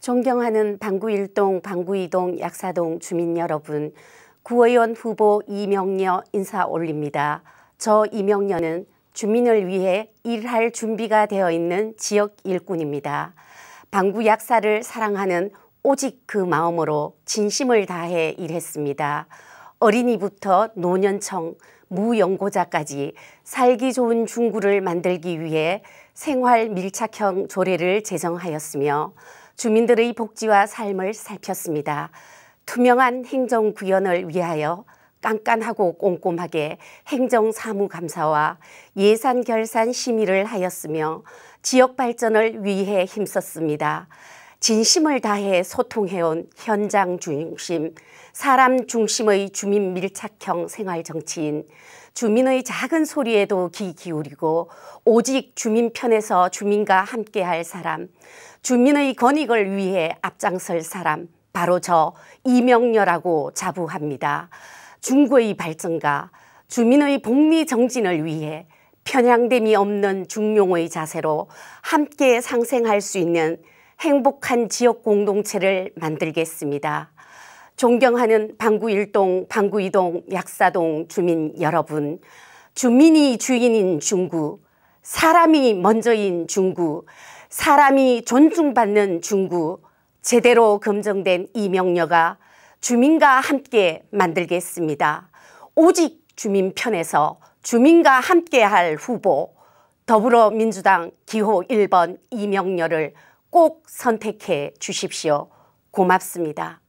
존경하는 방구 1동, 방구 2동, 약사동 주민 여러분, 구의원 후보 이명녀 인사 올립니다. 저 이명녀는 주민을 위해 일할 준비가 되어 있는 지역 일꾼입니다. 방구 약사를 사랑하는 오직 그 마음으로 진심을 다해 일했습니다. 어린이부터 노년청, 무연고자까지 살기 좋은 중구를 만들기 위해 생활 밀착형 조례를 제정하였으며 주민들의 복지와 삶을 살폈습니다. 투명한 행정 구현을 위하여 깐깐하고 꼼꼼하게 행정사무감사와 예산 결산 심의를 하였으며 지역 발전을 위해 힘썼습니다. 진심을 다해 소통해온 현장 중심, 사람 중심의 주민 밀착형 생활 정치인, 주민의 작은 소리에도 귀 기울이고 오직 주민 편에서 주민과 함께할 사람, 주민의 권익을 위해 앞장설 사람, 바로 저 이명녀라고 자부합니다. 중구의 발전과 주민의 복리 정진을 위해 편향됨이 없는 중용의 자세로 함께 상생할 수 있는 행복한 지역 공동체를 만들겠습니다. 존경하는 방구 1동, 방구 2동, 약사동 주민 여러분, 주민이 주인인 중구, 사람이 먼저인 중구, 사람이 존중받는 중구, 제대로 검증된 이 명료가 주민과 함께 만들겠습니다. 오직 주민 편에서 주민과 함께할 후보 더불어민주당 기호 1번 이명렬를 꼭 선택해 주십시오. 고맙습니다.